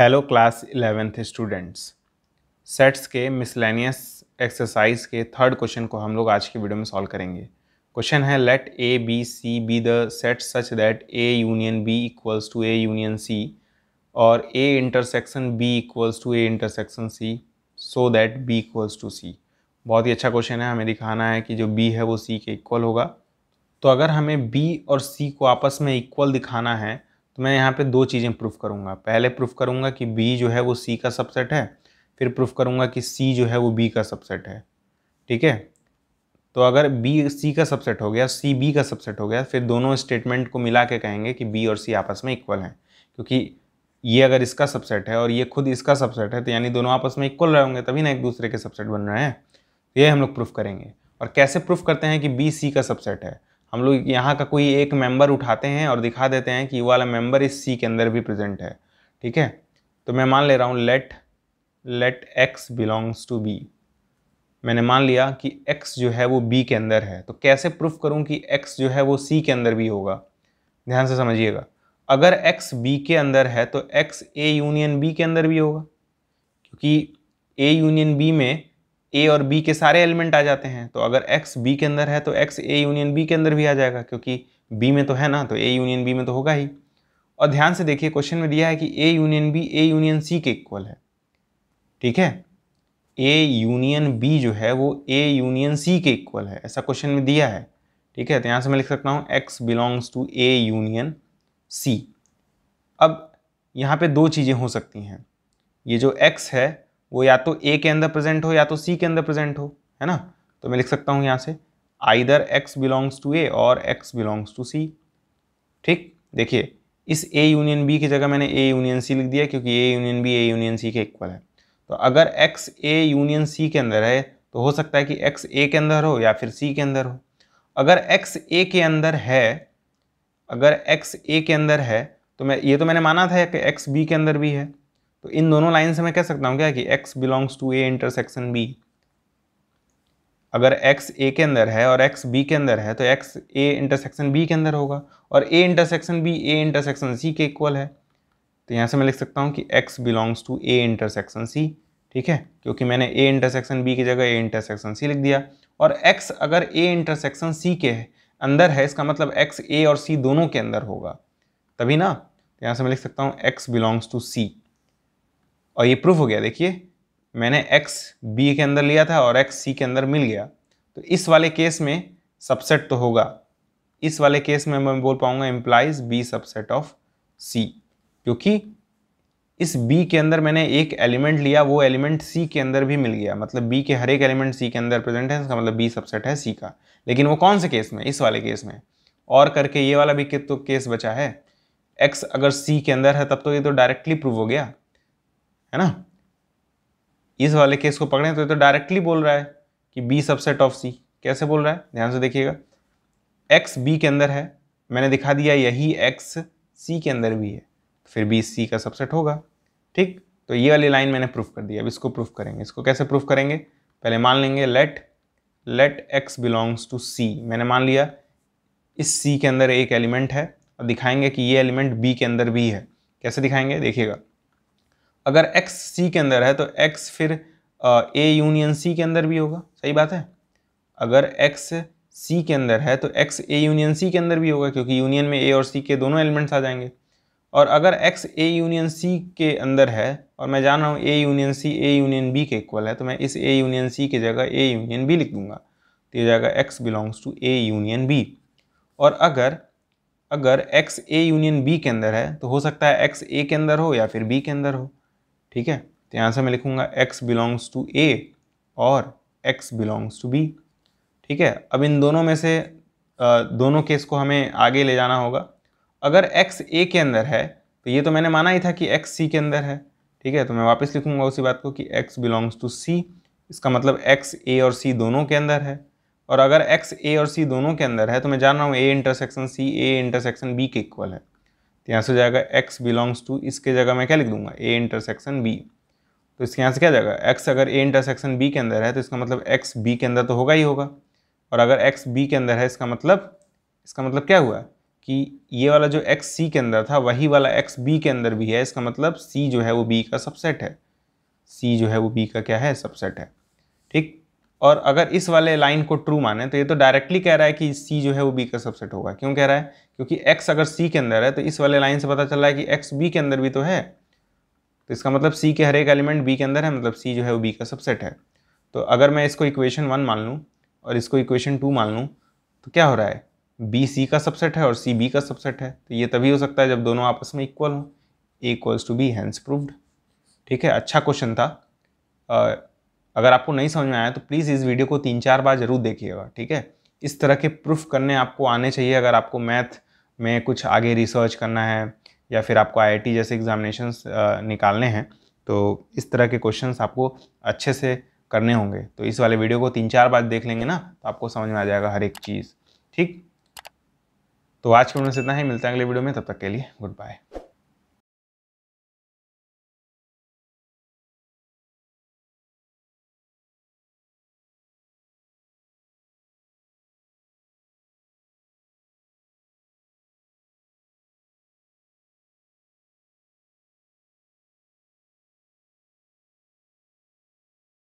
hello class eleventh students sets के miscellaneous exercise के third question को हम लोग आज की वीडियो में सॉल्व करेंगे क्वेश्चन है let A B C B the set such that A union B equals to A union C और A intersection B equals to A intersection C so that B equals to C बहुत ही अच्छा question है हमें दिखाना है कि जो बी है वो सी के इक्वल होगा तो अगर हमें बी और सी को आपस में इक्वल दिखाना है तो मैं यहाँ पे दो चीज़ें प्रूफ करूँगा पहले प्रूफ करूँगा कि बी जो है वो सी का सबसेट है फिर प्रूफ करूँगा कि सी जो है वो बी का सबसेट है ठीक है तो अगर बी सी का सबसेट हो गया सी बी का सबसेट हो गया फिर दोनों स्टेटमेंट को मिला के कहेंगे कि बी और सी आपस में इक्वल हैं क्योंकि ये अगर इसका सबसेट है और ये खुद इसका सबसेट है तो यानी दोनों आपस में इक्वल रह होंगे तभी ना एक दूसरे के सबसेट बन रहे हैं तो ये हम लोग प्रूफ करेंगे और कैसे प्रूफ करते हैं कि बी सी का सबसेट है हम लोग यहाँ का कोई एक मेंबर उठाते हैं और दिखा देते हैं कि ये वाला मेंबर इस सी के अंदर भी प्रेजेंट है ठीक है तो मैं मान ले रहा हूँ let let x belongs to B मैंने मान लिया कि एक्स जो है वो बी के अंदर है तो कैसे प्रूफ करूँ कि एक्स जो है वो सी के अंदर भी होगा ध्यान से समझिएगा अगर एक्स बी के अंदर है तो एक्स ए यूनियन बी के अंदर भी होगा क्योंकि ए यूनियन बी में ए और बी के सारे एलिमेंट आ जाते हैं तो अगर एक्स बी के अंदर है तो एक्स ए यूनियन बी के अंदर भी आ जाएगा क्योंकि बी में तो है ना तो ए यूनियन बी में तो होगा ही और ध्यान से देखिए क्वेश्चन में दिया है कि A union B A union C के इक्वल है ठीक है ए यूनियन बी जो है वो ए यूनियन सी के इक्वल है ऐसा क्वेश्चन में दिया है ठीक है तो यहाँ से मैं लिख सकता हूँ x belongs to A union C अब यहाँ पे दो चीज़ें हो सकती हैं ये जो एक्स है वो या तो ए के अंदर प्रेजेंट हो या तो सी के अंदर प्रेजेंट हो है ना तो मैं लिख सकता हूँ यहाँ से either x belongs to A और एक्स बिलोंग्स टू सी ठीक देखिए इस ए यूनियन बी की जगह मैंने ए यूनियन सी लिख दिया क्योंकि A union B A union C के इक्वल है तो अगर एक्स ए यूनियन सी के अंदर है तो हो सकता है कि एक्स ए के अंदर हो या फिर सी के अंदर हो अगर एक्स ए के अंदर है अगर एक्स ए के अंदर है तो मैं ये तो मैंने माना था कि एक्स बी के अंदर भी है तो इन दोनों लाइन से मैं कह सकता हूँ क्या कि x belongs to A intersection B अगर एक्स ए के अंदर है और एक्स बी के अंदर है तो एक्स ए इंटरसेक्शन बी के अंदर होगा और A intersection B A intersection C के इक्वल है तो यहाँ से मैं लिख सकता हूँ कि x belongs to A intersection C ठीक है क्योंकि मैंने ए इंटरसेक्शन बी की जगह ए इंटरसेक्शन सी लिख दिया और एक्स अगर ए इंटरसेक्शन सी के अंदर है इसका मतलब एक्स ए और सी दोनों के अंदर होगा तभी ना तो यहाँ से मैं लिख सकता हूँ एक्स बिलोंग्स टू सी और ये प्रूफ हो गया देखिए मैंने एक्स बी के अंदर लिया था और एक्स सी के अंदर मिल गया तो इस वाले केस में सबसेट तो होगा इस वाले केस में मैं बोल पाऊंगा implies B subset of C क्योंकि इस बी के अंदर मैंने एक एलिमेंट लिया वो एलिमेंट सी के अंदर भी मिल गया मतलब बी के हर एक एलिमेंट सी के अंदर प्रेजेंट है इसका मतलब बी सबसेट है सी का लेकिन वो कौन से केस में इस वाले केस में और करके ये वाला भी तो केस बचा है एक्स अगर सी के अंदर है तब तो ये तो डायरेक्टली प्रूव हो गया है ना इस वाले केस को पकड़ें तो ये तो डायरेक्टली बोल रहा है कि बी सबसेट ऑफ सी कैसे बोल रहा है ध्यान से देखिएगा एक्स बी के अंदर है मैंने दिखा दिया यही एक्स सी के अंदर भी है तो फिर बी सी का सबसेट होगा ठीक तो ये वाली लाइन मैंने प्रूफ कर दी अब इसको प्रूफ करेंगे इसको कैसे प्रूफ करेंगे पहले मान लेंगे let let x belongs to C मैंने मान लिया इस सी के अंदर एक एलिमेंट है और दिखाएंगे कि ये एलिमेंट बी के अंदर भी है कैसे दिखाएंगे देखिएगा अगर एक्स सी के अंदर है तो एक्स फिर ए यूनियन सी के अंदर भी होगा सही बात है अगर एक्स सी के अंदर है तो एक्स ए यूनियन सी के अंदर भी होगा क्योंकि यूनियन में ए और सी के दोनों एलिमेंट्स आ जाएंगे और अगर एक्स ए यूनियन सी के अंदर है और मैं जान रहा हूँ A union C A union B के इक्वल है तो मैं इस ए यूनियन सी की जगह ए यूनियन बी लिख दूंगा तो ये जाएगा x belongs to A union B और अगर अगर एक्स ए यूनियन बी के अंदर है तो हो सकता है एक्स ए के अंदर हो या फिर बी के अंदर हो ठीक है तो यहाँ से मैं लिखूँगा एक्स बिलोंग्स टू ए और एक्स बिलोंग्स टू बी ठीक है अब इन दोनों में से दोनों केस को हमें आगे ले जाना होगा अगर एक्स ए के अंदर है तो ये तो मैंने माना ही था कि एक्स सी के अंदर है ठीक है तो मैं वापस लिखूंगा उसी बात को कि एक्स बिलोंग्स टू सी इसका मतलब एक्स ए और सी दोनों के अंदर है और अगर एक्स ए और सी दोनों के अंदर है तो मैं जान रहा हूँ A intersection C A intersection B के इक्वल है तो यहाँ से जाएगा एक्स बिलोंग्स टू इसके जगह मैं क्या लिख दूंगा ए इंटरसेक्शन बी तो इसके यहाँ से क्या जाएगा एक्स अगर ए इंटरसेक्शन बी के अंदर है तो इसका मतलब एक्स बी के अंदर तो होगा ही होगा और अगर एक्स बी के अंदर है इसका मतलब इसका मतलब क्या हुआ कि ये वाला जो एक्स सी के अंदर था वही वाला एक्स बी के अंदर भी है इसका मतलब सी जो है वो बी का सबसेट है सी जो है वो बी का क्या है सबसेट है ठीक और अगर इस वाले लाइन को ट्रू माने तो ये तो डायरेक्टली कह रहा है कि सी जो है वो बी का सबसेट होगा क्यों कह रहा है क्योंकि एक्स अगर सी के अंदर है तो इस वाले लाइन से पता चल रहा है कि एक्स बी के अंदर भी तो है तो इसका मतलब सी के हर एक एलिमेंट बी के अंदर है मतलब सी जो है वो बी का सबसेट है तो अगर मैं इसको इक्वेशन वन मान लूँ और इसको इक्वेशन टू मान लूँ तो क्या हो रहा है बी सी का सबसेट है और सी बी का सबसेट है तो ये तभी हो सकता है जब दोनों आपस में इक्वल हों A equals to B hence proved ठीक है अच्छा क्वेश्चन था अगर आपको नहीं समझ में आया तो प्लीज़ इस वीडियो को तीन चार बार ज़रूर देखिएगा ठीक है इस तरह के प्रूफ करने आपको आने चाहिए अगर आपको मैथ में कुछ आगे रिसर्च करना है या फिर आपको आईआईटी जैसे एग्जामिनेशन निकालने हैं तो इस तरह के क्वेश्चन आपको अच्छे से करने होंगे तो इस वाले वीडियो को तीन चार बार देख लेंगे ना तो आपको समझ में आ जाएगा हर एक चीज़ ठीक तो आज के वीडियो से इतना ही है मिलते हैं अगले वीडियो में तब तक के लिए गुड बाय